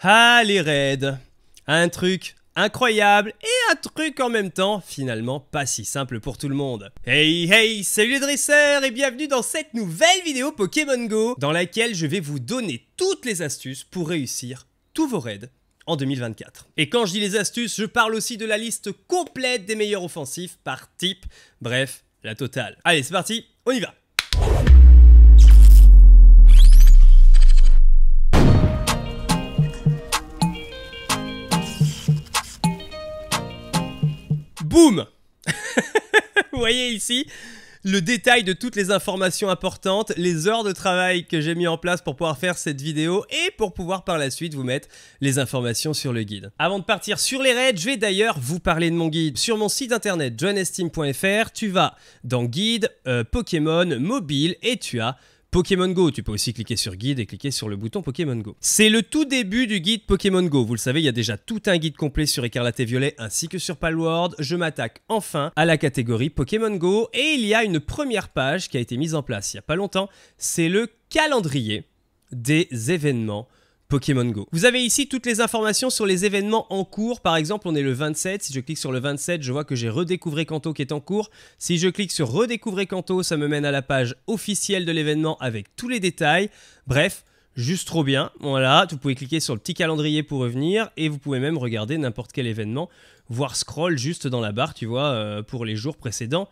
Ah, les raids Un truc incroyable et un truc en même temps finalement pas si simple pour tout le monde. Hey hey, salut les dresseurs et bienvenue dans cette nouvelle vidéo Pokémon Go dans laquelle je vais vous donner toutes les astuces pour réussir tous vos raids en 2024. Et quand je dis les astuces, je parle aussi de la liste complète des meilleurs offensifs par type, bref, la totale. Allez, c'est parti, on y va Vous voyez ici le détail de toutes les informations importantes, les heures de travail que j'ai mis en place pour pouvoir faire cette vidéo et pour pouvoir par la suite vous mettre les informations sur le guide. Avant de partir sur les raids, je vais d'ailleurs vous parler de mon guide. Sur mon site internet joinestime.fr, tu vas dans guide, euh, Pokémon, mobile et tu as Pokémon Go. Tu peux aussi cliquer sur guide et cliquer sur le bouton Pokémon Go. C'est le tout début du guide Pokémon Go. Vous le savez, il y a déjà tout un guide complet sur Écarlate et Violet ainsi que sur Palworld. Je m'attaque enfin à la catégorie Pokémon Go et il y a une première page qui a été mise en place il n'y a pas longtemps. C'est le calendrier des événements Pokémon Go. Vous avez ici toutes les informations sur les événements en cours. Par exemple, on est le 27. Si je clique sur le 27, je vois que j'ai Redécouvré Kanto qui est en cours. Si je clique sur redécouvrir Kanto, ça me mène à la page officielle de l'événement avec tous les détails. Bref, juste trop bien. Voilà, vous pouvez cliquer sur le petit calendrier pour revenir et vous pouvez même regarder n'importe quel événement, voire scroll juste dans la barre, tu vois, euh, pour les jours précédents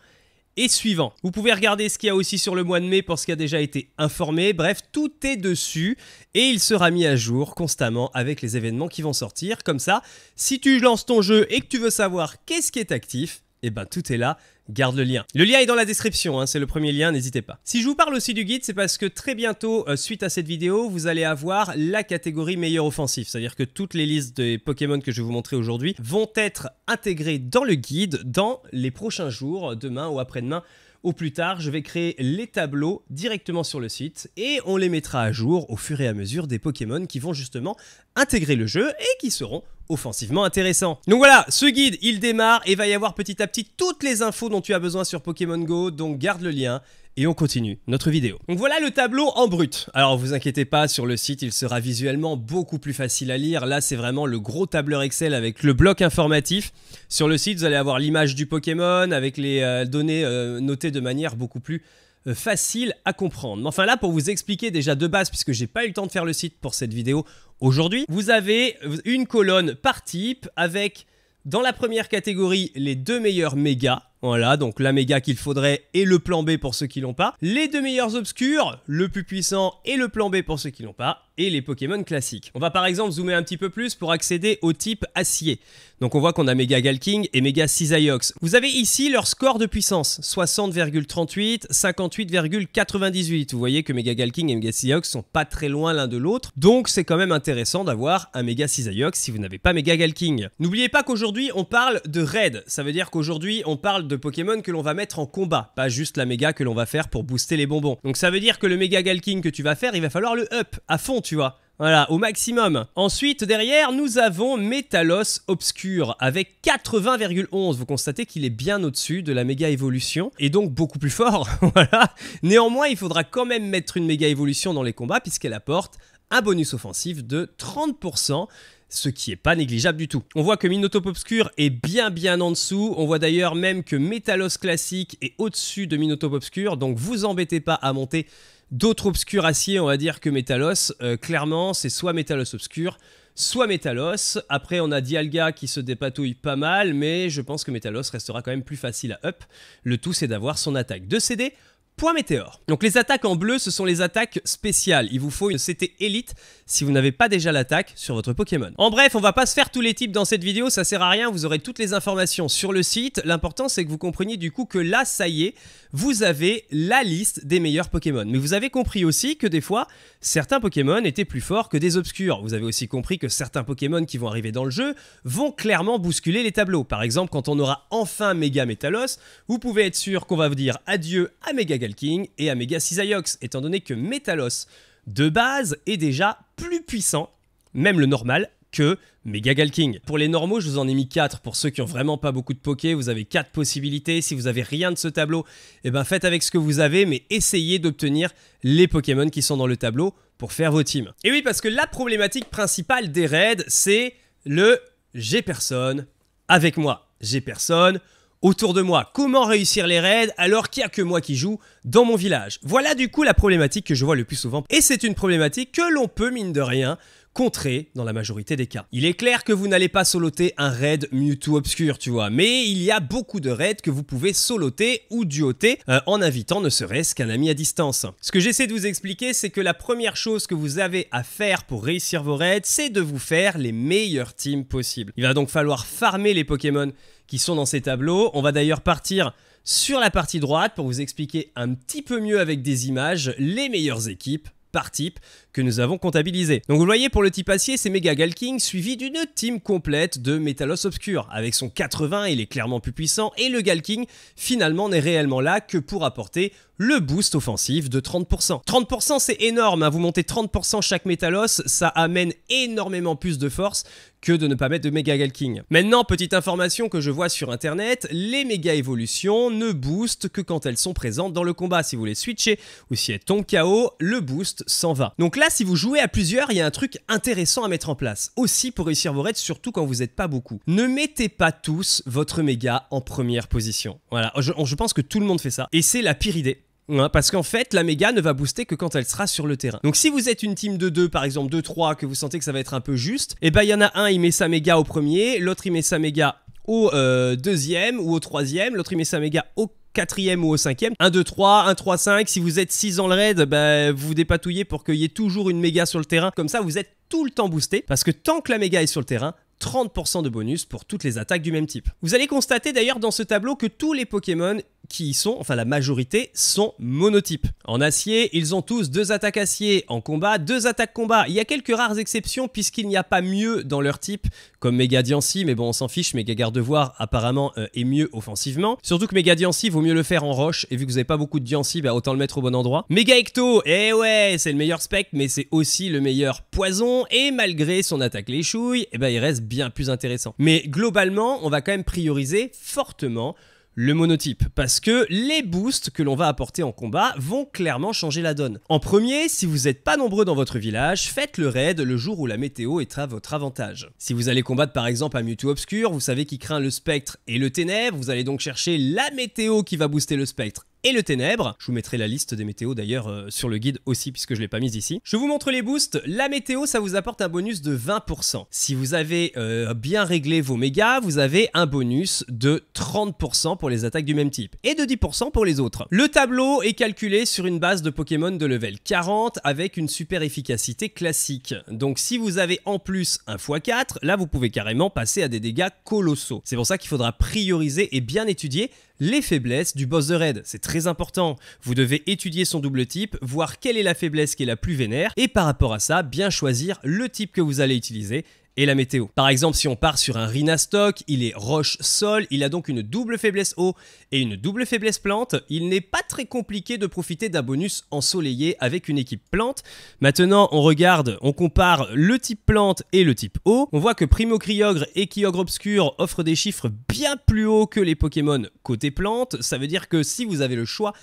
et suivant, Vous pouvez regarder ce qu'il y a aussi sur le mois de mai pour ce qui a déjà été informé. Bref, tout est dessus et il sera mis à jour constamment avec les événements qui vont sortir. Comme ça, si tu lances ton jeu et que tu veux savoir qu'est-ce qui est actif, et eh ben tout est là, garde le lien. Le lien est dans la description, hein, c'est le premier lien, n'hésitez pas. Si je vous parle aussi du guide, c'est parce que très bientôt, euh, suite à cette vidéo, vous allez avoir la catégorie meilleur offensif, c'est-à-dire que toutes les listes des Pokémon que je vais vous montrer aujourd'hui vont être intégrées dans le guide dans les prochains jours, demain ou après-demain, au plus tard, je vais créer les tableaux directement sur le site et on les mettra à jour au fur et à mesure des Pokémon qui vont justement intégrer le jeu et qui seront offensivement intéressants. Donc voilà, ce guide, il démarre et va y avoir petit à petit toutes les infos dont tu as besoin sur Pokémon Go, donc garde le lien et on continue notre vidéo. Donc voilà le tableau en brut. Alors vous inquiétez pas, sur le site il sera visuellement beaucoup plus facile à lire. Là c'est vraiment le gros tableur Excel avec le bloc informatif. Sur le site vous allez avoir l'image du Pokémon avec les euh, données euh, notées de manière beaucoup plus euh, facile à comprendre. Mais enfin là, pour vous expliquer déjà de base, puisque j'ai pas eu le temps de faire le site pour cette vidéo aujourd'hui, vous avez une colonne par type avec dans la première catégorie les deux meilleurs méga voilà, donc la méga qu'il faudrait et le plan B pour ceux qui l'ont pas. Les deux meilleurs obscurs, le plus puissant et le plan B pour ceux qui l'ont pas et les Pokémon classiques. On va par exemple zoomer un petit peu plus pour accéder au type acier. Donc on voit qu'on a Mega Galking et Mega Cisaiox. Vous avez ici leur score de puissance, 60,38, 58,98. Vous voyez que Mega Galking et Mega Cisaiox sont pas très loin l'un de l'autre, donc c'est quand même intéressant d'avoir un Mega Cisaiox si vous n'avez pas Mega Galking. N'oubliez pas qu'aujourd'hui on parle de raid, ça veut dire qu'aujourd'hui on parle de Pokémon que l'on va mettre en combat, pas juste la méga que l'on va faire pour booster les bonbons. Donc ça veut dire que le Mega Galking que tu vas faire, il va falloir le up à fond vois. Voilà, au maximum. Ensuite, derrière, nous avons Metalos Obscur avec 80,11. Vous constatez qu'il est bien au-dessus de la méga évolution et donc beaucoup plus fort. voilà. Néanmoins, il faudra quand même mettre une méga évolution dans les combats puisqu'elle apporte un bonus offensif de 30% ce qui est pas négligeable du tout. On voit que Minotop Obscur est bien bien en dessous, on voit d'ailleurs même que métalos Classique est au-dessus de Minotop Obscur, donc vous embêtez pas à monter d'autres obscurs aciers, on va dire, que Metalos. Euh, clairement, c'est soit Metalos obscur, soit Metalos. Après, on a Dialga qui se dépatouille pas mal, mais je pense que Metalos restera quand même plus facile à up. Le tout, c'est d'avoir son attaque de CD Point météore. Donc les attaques en bleu, ce sont les attaques spéciales. Il vous faut une CT élite si vous n'avez pas déjà l'attaque sur votre Pokémon. En bref, on va pas se faire tous les types dans cette vidéo, ça sert à rien, vous aurez toutes les informations sur le site. L'important c'est que vous compreniez du coup que là, ça y est, vous avez la liste des meilleurs Pokémon. Mais vous avez compris aussi que des fois, certains Pokémon étaient plus forts que des obscurs. Vous avez aussi compris que certains Pokémon qui vont arriver dans le jeu vont clairement bousculer les tableaux. Par exemple, quand on aura enfin Mega Metalos, vous pouvez être sûr qu'on va vous dire adieu à Mega Galking et à Mega Cisaiox, étant donné que Metalos de base est déjà plus puissant, même le normal, que Mega Galking. Pour les normaux, je vous en ai mis 4. Pour ceux qui ont vraiment pas beaucoup de poké, vous avez 4 possibilités. Si vous avez rien de ce tableau, eh ben faites avec ce que vous avez, mais essayez d'obtenir les Pokémon qui sont dans le tableau pour faire vos teams. Et oui, parce que la problématique principale des raids, c'est le j'ai personne avec moi. J'ai personne autour de moi. Comment réussir les raids alors qu'il n'y a que moi qui joue dans mon village Voilà du coup la problématique que je vois le plus souvent. Et c'est une problématique que l'on peut, mine de rien, contré dans la majorité des cas. Il est clair que vous n'allez pas soloter un raid Mewtwo obscur, tu vois, mais il y a beaucoup de raids que vous pouvez soloter ou duoter euh, en invitant ne serait-ce qu'un ami à distance. Ce que j'essaie de vous expliquer, c'est que la première chose que vous avez à faire pour réussir vos raids, c'est de vous faire les meilleurs teams possibles. Il va donc falloir farmer les Pokémon qui sont dans ces tableaux. On va d'ailleurs partir sur la partie droite pour vous expliquer un petit peu mieux avec des images les meilleures équipes par type, nous avons comptabilisé. Donc vous voyez, pour le type acier, c'est Mega Galking suivi d'une team complète de Metalos Obscur. Avec son 80, il est clairement plus puissant et le Galking finalement n'est réellement là que pour apporter le boost offensif de 30%. 30% c'est énorme, hein. vous montez 30% chaque Metalos, ça amène énormément plus de force que de ne pas mettre de Mega Galking. Maintenant, petite information que je vois sur internet, les méga Évolutions ne boostent que quand elles sont présentes dans le combat. Si vous les switchez ou si elles tombent KO, le boost s'en va. Donc là, si vous jouez à plusieurs, il y a un truc intéressant à mettre en place. Aussi pour réussir vos raids, surtout quand vous n'êtes pas beaucoup. Ne mettez pas tous votre méga en première position. Voilà, je, pense que tout le monde fait ça. Et c'est la pire idée. Hein, parce qu'en fait, la méga ne va booster que quand elle sera sur le terrain. Donc si vous êtes une team de 2, par exemple 2-3, que vous sentez que ça va être un peu juste, et eh ben il y en a un, il met sa méga au premier, l'autre il met sa méga au euh, deuxième ou au troisième, l'autre il met sa méga au quatrième ou au cinquième. 1, 2, 3, 1, 3, 5. Si vous êtes 6 dans le raid, vous bah, vous dépatouillez pour qu'il y ait toujours une méga sur le terrain. Comme ça, vous êtes tout le temps boosté parce que tant que la méga est sur le terrain, 30% de bonus pour toutes les attaques du même type. Vous allez constater d'ailleurs dans ce tableau que tous les Pokémon qui sont, enfin la majorité, sont monotypes. En acier, ils ont tous deux attaques acier, en combat, deux attaques combat. Il y a quelques rares exceptions puisqu'il n'y a pas mieux dans leur type, comme Mega Diancie, mais bon on s'en fiche, Mega Gardevoir apparemment euh, est mieux offensivement. Surtout que Mega Diancy, vaut mieux le faire en roche, et vu que vous n'avez pas beaucoup de Diancie, bah, autant le mettre au bon endroit. Mega Ecto, eh ouais, c'est le meilleur spec, mais c'est aussi le meilleur poison, et malgré son attaque les chouilles, eh ben, il reste bien plus intéressant. Mais globalement, on va quand même prioriser fortement le monotype, parce que les boosts que l'on va apporter en combat vont clairement changer la donne. En premier, si vous n'êtes pas nombreux dans votre village, faites le raid le jour où la météo est à votre avantage. Si vous allez combattre par exemple un Mewtwo obscur, vous savez qu'il craint le spectre et le ténèbre, vous allez donc chercher la météo qui va booster le spectre et le ténèbre. Je vous mettrai la liste des météos d'ailleurs euh, sur le guide aussi puisque je l'ai pas mise ici. Je vous montre les boosts. La météo, ça vous apporte un bonus de 20%. Si vous avez euh, bien réglé vos mégas, vous avez un bonus de 30% pour les attaques du même type et de 10% pour les autres. Le tableau est calculé sur une base de Pokémon de level 40 avec une super efficacité classique. Donc si vous avez en plus un x4, là vous pouvez carrément passer à des dégâts colossaux. C'est pour ça qu'il faudra prioriser et bien étudier les faiblesses du boss de raid. C'est très important. Vous devez étudier son double type, voir quelle est la faiblesse qui est la plus vénère, et par rapport à ça, bien choisir le type que vous allez utiliser et la météo. Par exemple, si on part sur un Stock, il est roche-sol, il a donc une double faiblesse eau et une double faiblesse plante. Il n'est pas très compliqué de profiter d'un bonus ensoleillé avec une équipe plante. Maintenant, on regarde, on compare le type plante et le type eau. On voit que Primo Cryogre et Kyogre Obscur offrent des chiffres bien plus hauts que les Pokémon côté plante. Ça veut dire que si vous avez le choix,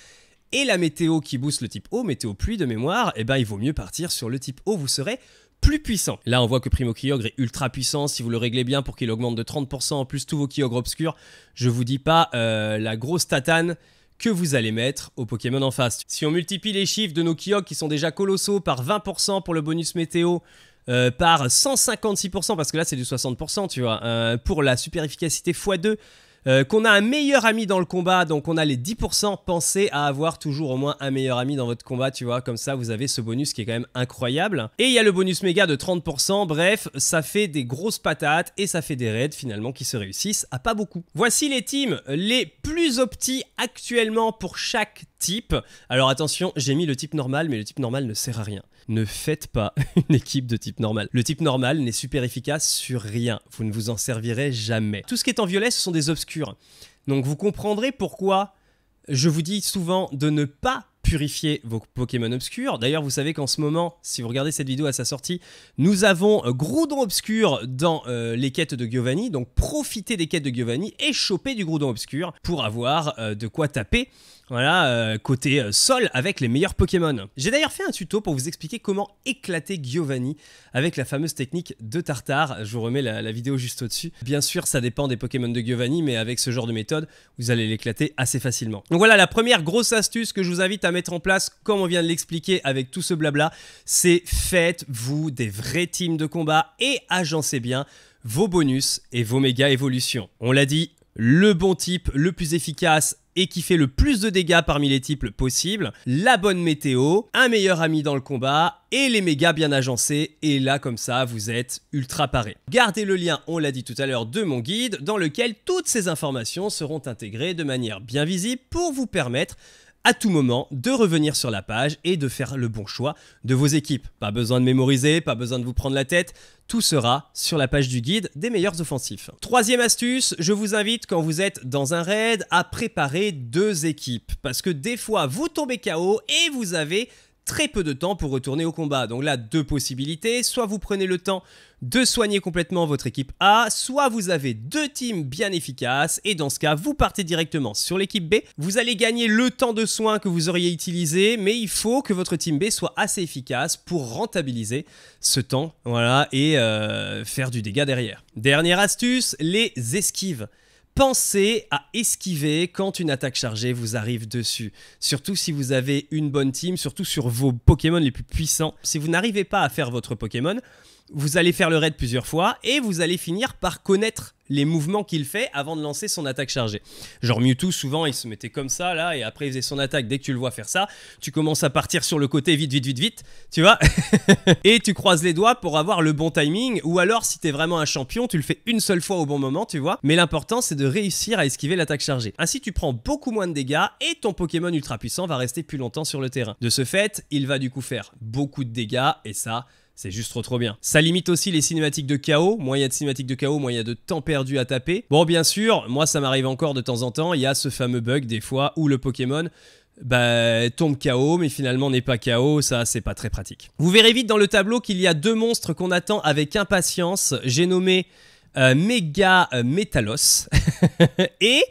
et la météo qui booste le type eau, météo pluie de mémoire, et eh ben il vaut mieux partir sur le type eau, vous serez plus puissant. Là, on voit que Primo Kyogre est ultra puissant. Si vous le réglez bien pour qu'il augmente de 30%, en plus tous vos Kyogre obscurs, je vous dis pas euh, la grosse tatane que vous allez mettre au Pokémon en face. Si on multiplie les chiffres de nos Kyogres qui sont déjà colossaux par 20% pour le bonus météo, euh, par 156%, parce que là c'est du 60%, tu vois, euh, pour la super efficacité x2, euh, qu'on a un meilleur ami dans le combat, donc on a les 10%, pensez à avoir toujours au moins un meilleur ami dans votre combat, tu vois, comme ça vous avez ce bonus qui est quand même incroyable. Et il y a le bonus méga de 30%, bref, ça fait des grosses patates et ça fait des raids finalement qui se réussissent à pas beaucoup. Voici les teams les plus optis actuellement pour chaque type. Alors attention, j'ai mis le type normal, mais le type normal ne sert à rien ne faites pas une équipe de type normal. Le type normal n'est super efficace sur rien, vous ne vous en servirez jamais. Tout ce qui est en violet, ce sont des obscurs. Donc vous comprendrez pourquoi je vous dis souvent de ne pas purifier vos Pokémon obscurs. D'ailleurs, vous savez qu'en ce moment, si vous regardez cette vidéo à sa sortie, nous avons euh, Groudon obscur dans euh, les quêtes de Giovanni. Donc profitez des quêtes de Giovanni et chopez du Groudon obscur pour avoir euh, de quoi taper voilà, euh, côté euh, sol avec les meilleurs Pokémon. J'ai d'ailleurs fait un tuto pour vous expliquer comment éclater Giovanni avec la fameuse technique de Tartare. Je vous remets la, la vidéo juste au-dessus. Bien sûr, ça dépend des Pokémon de Giovanni, mais avec ce genre de méthode, vous allez l'éclater assez facilement. Donc voilà, la première grosse astuce que je vous invite à mettre en place, comme on vient de l'expliquer avec tout ce blabla, c'est faites-vous des vrais teams de combat et agencez bien vos bonus et vos méga évolutions. On l'a dit, le bon type, le plus efficace et qui fait le plus de dégâts parmi les types possibles, la bonne météo, un meilleur ami dans le combat et les méga bien agencés et là comme ça vous êtes ultra paré. Gardez le lien, on l'a dit tout à l'heure, de mon guide dans lequel toutes ces informations seront intégrées de manière bien visible pour vous permettre à tout moment de revenir sur la page et de faire le bon choix de vos équipes. Pas besoin de mémoriser, pas besoin de vous prendre la tête, tout sera sur la page du guide des meilleurs offensifs. Troisième astuce, je vous invite quand vous êtes dans un raid à préparer deux équipes parce que des fois vous tombez KO et vous avez très peu de temps pour retourner au combat. Donc là, deux possibilités. Soit vous prenez le temps de soigner complètement votre équipe A, soit vous avez deux teams bien efficaces, et dans ce cas, vous partez directement sur l'équipe B. Vous allez gagner le temps de soins que vous auriez utilisé, mais il faut que votre team B soit assez efficace pour rentabiliser ce temps, voilà, et euh, faire du dégât derrière. Dernière astuce, les esquives. Pensez à esquiver quand une attaque chargée vous arrive dessus. Surtout si vous avez une bonne team, surtout sur vos Pokémon les plus puissants. Si vous n'arrivez pas à faire votre Pokémon, vous allez faire le raid plusieurs fois et vous allez finir par connaître les mouvements qu'il fait avant de lancer son attaque chargée. Genre Mewtwo, souvent, il se mettait comme ça, là, et après, il faisait son attaque. Dès que tu le vois faire ça, tu commences à partir sur le côté vite, vite, vite, vite, tu vois Et tu croises les doigts pour avoir le bon timing, ou alors, si t'es vraiment un champion, tu le fais une seule fois au bon moment, tu vois Mais l'important, c'est de réussir à esquiver l'attaque chargée. Ainsi, tu prends beaucoup moins de dégâts, et ton Pokémon ultra puissant va rester plus longtemps sur le terrain. De ce fait, il va du coup faire beaucoup de dégâts, et ça... C'est juste trop trop bien. Ça limite aussi les cinématiques de chaos. Moyen de cinématiques de chaos, moyen de temps perdu à taper. Bon, bien sûr, moi ça m'arrive encore de temps en temps. Il y a ce fameux bug des fois où le Pokémon bah, tombe KO, mais finalement n'est pas KO, ça c'est pas très pratique. Vous verrez vite dans le tableau qu'il y a deux monstres qu'on attend avec impatience, j'ai nommé euh, Mega euh, Metalos et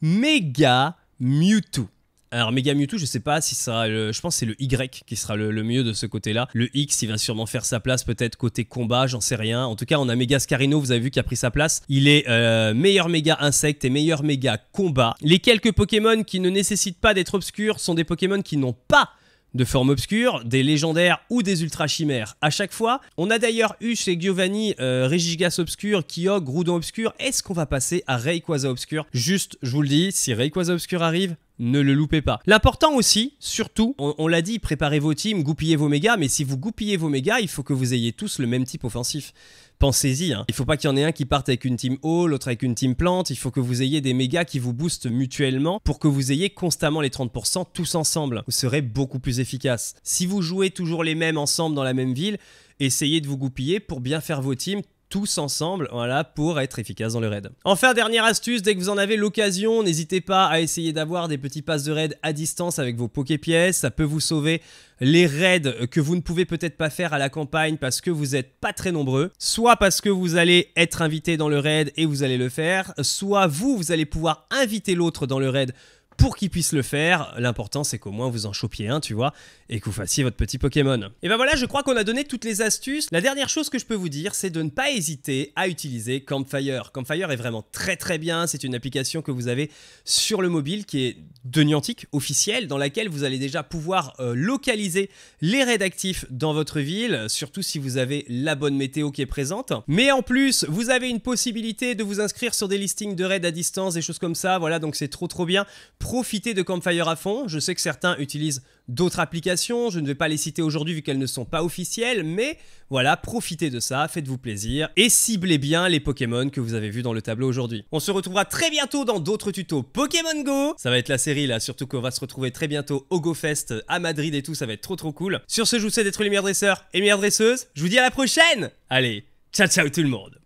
Mega Mewtwo. Alors Mega Mewtwo, je sais pas si ça, je pense c'est le Y qui sera le, mieux de ce côté-là. Le X, il va sûrement faire sa place peut-être côté combat, j'en sais rien. En tout cas, on a Mega Scarino, vous avez vu qui a pris sa place. Il est euh, meilleur Mega insecte et meilleur Mega combat. Les quelques Pokémon qui ne nécessitent pas d'être obscurs sont des Pokémon qui n'ont pas de forme obscure, des légendaires ou des ultra chimères à chaque fois. On a d'ailleurs eu chez Giovanni euh, Régigas obscur, Kyogre, Groudon obscur. Est-ce qu'on va passer à Rayquaza obscur Juste, je vous le dis, si Rayquaza obscur arrive, ne le loupez pas. L'important aussi, surtout, on, l'a dit, préparez vos teams, goupillez vos méga. mais si vous goupillez vos méga, il faut que vous ayez tous le même type offensif. Pensez-y, Il hein. il faut pas qu'il y en ait un qui parte avec une team haut, l'autre avec une team plante, il faut que vous ayez des méga qui vous boostent mutuellement pour que vous ayez constamment les 30% tous ensemble. Vous serez beaucoup plus efficace. Si vous jouez toujours les mêmes ensemble dans la même ville, essayez de vous goupiller pour bien faire vos teams tous ensemble, voilà, pour être efficace dans le raid. Enfin, dernière astuce, dès que vous en avez l'occasion, n'hésitez pas à essayer d'avoir des petits passes de raid à distance avec vos Poképièces, ça peut vous sauver les raids que vous ne pouvez peut-être pas faire à la campagne parce que vous n'êtes pas très nombreux, soit parce que vous allez être invité dans le raid et vous allez le faire, soit vous, vous allez pouvoir inviter l'autre dans le raid pour qu'ils puissent le faire, l'important c'est qu'au moins vous en chopiez un, tu vois, et que vous fassiez votre petit Pokémon. Et ben voilà, je crois qu'on a donné toutes les astuces. La dernière chose que je peux vous dire, c'est de ne pas hésiter à utiliser Campfire. Campfire est vraiment très très bien, c'est une application que vous avez sur le mobile qui est de Niantic officielle, dans laquelle vous allez déjà pouvoir euh, localiser les raids actifs dans votre ville, surtout si vous avez la bonne météo qui est présente. Mais en plus, vous avez une possibilité de vous inscrire sur des listings de raids à distance, des choses comme ça, voilà, donc c'est trop trop bien profitez de Campfire à fond. Je sais que certains utilisent d'autres applications, je ne vais pas les citer aujourd'hui vu qu'elles ne sont pas officielles, mais voilà, profitez de ça, faites-vous plaisir et ciblez bien les Pokémon que vous avez vus dans le tableau aujourd'hui. On se retrouvera très bientôt dans d'autres tutos Pokémon Go. Ça va être la série là, surtout qu'on va se retrouver très bientôt au Go Fest à Madrid et tout, ça va être trop trop cool. Sur ce, je vous souhaite d'être les meilleurs dresseurs et meilleures dresseuses. Je vous dis à la prochaine. Allez, ciao ciao tout le monde.